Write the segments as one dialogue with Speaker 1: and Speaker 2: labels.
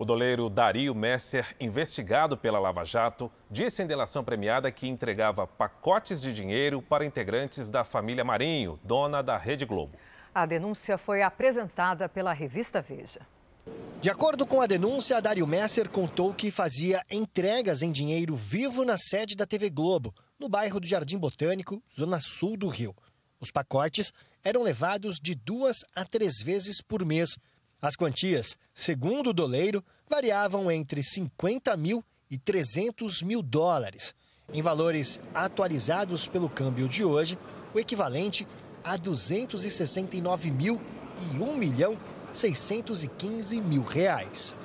Speaker 1: O doleiro Dario Messer, investigado pela Lava Jato, disse em delação premiada que entregava pacotes de dinheiro para integrantes da família Marinho, dona da Rede Globo. A denúncia foi apresentada pela revista Veja.
Speaker 2: De acordo com a denúncia, Dario Messer contou que fazia entregas em dinheiro vivo na sede da TV Globo, no bairro do Jardim Botânico, zona sul do Rio. Os pacotes eram levados de duas a três vezes por mês as quantias, segundo o doleiro, variavam entre 50 mil e 300 mil dólares. Em valores atualizados pelo câmbio de hoje, o equivalente a 269 mil e 1 milhão 615 mil reais.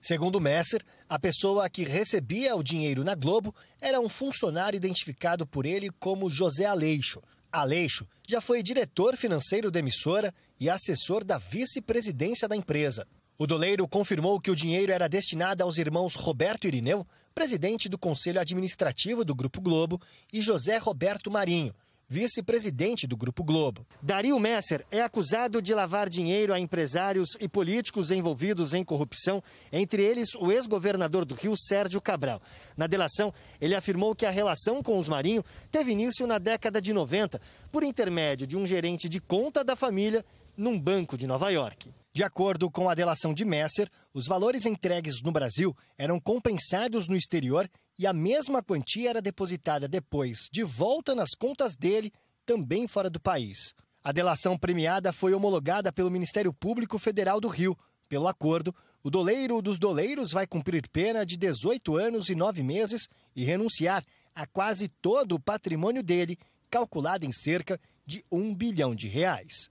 Speaker 2: Segundo Messer, a pessoa que recebia o dinheiro na Globo era um funcionário identificado por ele como José Aleixo. Aleixo já foi diretor financeiro da emissora e assessor da vice-presidência da empresa. O doleiro confirmou que o dinheiro era destinado aos irmãos Roberto Irineu, presidente do Conselho Administrativo do Grupo Globo, e José Roberto Marinho, vice-presidente do Grupo Globo. Dario Messer é acusado de lavar dinheiro a empresários e políticos envolvidos em corrupção, entre eles o ex-governador do Rio, Sérgio Cabral. Na delação, ele afirmou que a relação com os Marinho teve início na década de 90, por intermédio de um gerente de conta da família num banco de Nova York. De acordo com a delação de Messer, os valores entregues no Brasil eram compensados no exterior e a mesma quantia era depositada depois de volta nas contas dele, também fora do país. A delação premiada foi homologada pelo Ministério Público Federal do Rio. Pelo acordo, o doleiro dos doleiros vai cumprir pena de 18 anos e 9 meses e renunciar a quase todo o patrimônio dele, calculado em cerca de um bilhão de reais.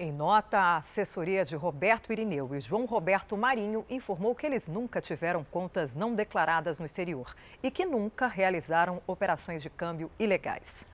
Speaker 1: Em nota, a assessoria de Roberto Irineu e João Roberto Marinho informou que eles nunca tiveram contas não declaradas no exterior e que nunca realizaram operações de câmbio ilegais.